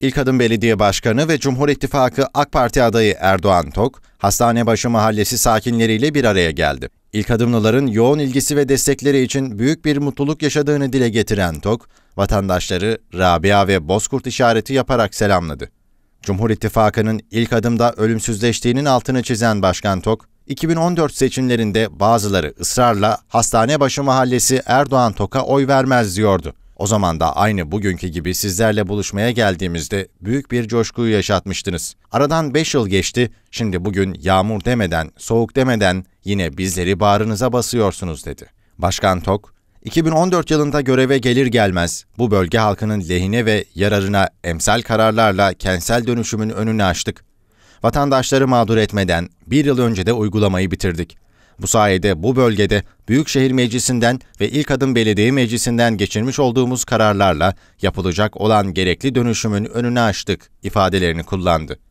İlk adım Belediye Başkanı ve Cumhur İttifakı AK Parti adayı Erdoğan Tok, Hastanebaşı Mahallesi sakinleriyle bir araya geldi. İlk adımlıların yoğun ilgisi ve destekleri için büyük bir mutluluk yaşadığını dile getiren Tok, vatandaşları Rabia ve Bozkurt işareti yaparak selamladı. Cumhur İttifakı'nın ilk adımda ölümsüzleştiğinin altını çizen Başkan Tok, 2014 seçimlerinde bazıları ısrarla Hastanebaşı Mahallesi Erdoğan Tok'a oy vermez diyordu. O zaman da aynı bugünkü gibi sizlerle buluşmaya geldiğimizde büyük bir coşkuyu yaşatmıştınız. Aradan 5 yıl geçti, şimdi bugün yağmur demeden, soğuk demeden yine bizleri bağrınıza basıyorsunuz dedi. Başkan Tok, 2014 yılında göreve gelir gelmez bu bölge halkının lehine ve yararına emsal kararlarla kentsel dönüşümün önünü açtık. Vatandaşları mağdur etmeden bir yıl önce de uygulamayı bitirdik. Bu sayede bu bölgede Büyükşehir Meclisi'nden ve İlk Adım Belediye Meclisi'nden geçirmiş olduğumuz kararlarla yapılacak olan gerekli dönüşümün önünü açtık ifadelerini kullandı.